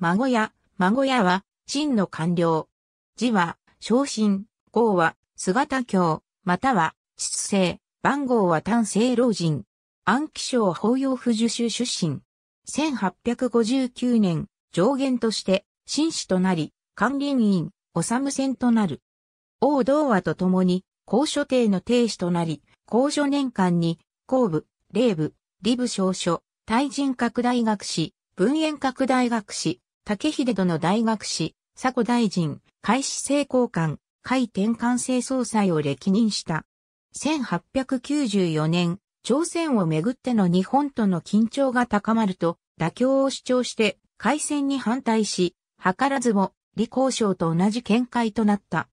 孫屋、孫屋は、真の官僚。字は、昇進、号は、姿教、または、秩性、番号は丹性老人。暗記賞法要不受修出身。1859年、上限として、紳士となり、管理員、せ戦となる。王道和と共に、高所定の定子となり、高所年間に、公部、霊部、理部少書、対人拡大学士、文苑拡大学士、竹秀殿大学士、佐古大臣、海士成功官、海天官制総裁を歴任した。1894年、朝鮮をめぐっての日本との緊張が高まると、妥協を主張して、開戦に反対し、図らずも、李光省と同じ見解となった。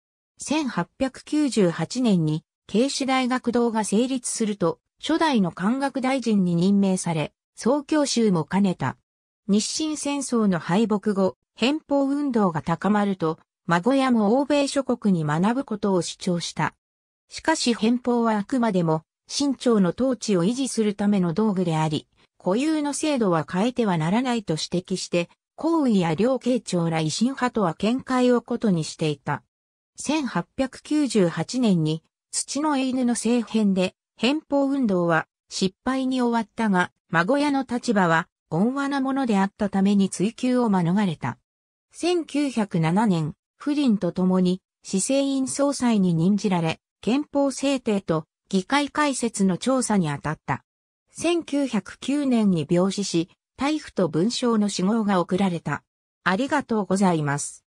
1898年に、慶市大学堂が成立すると、初代の官学大臣に任命され、総教習も兼ねた。日清戦争の敗北後、返法運動が高まると、孫屋も欧米諸国に学ぶことを主張した。しかし返法はあくまでも、清朝の統治を維持するための道具であり、固有の制度は変えてはならないと指摘して、皇位や両慶長ら維新派とは見解を異にしていた。1898年に土の犬の政変で返法運動は失敗に終わったが、孫屋の立場は温和なものであったために追及を免れた。1907年、不倫と共に、市政院総裁に任じられ、憲法制定と議会開設の調査に当たった。1909年に病死し、大夫と文章の死亡が送られた。ありがとうございます。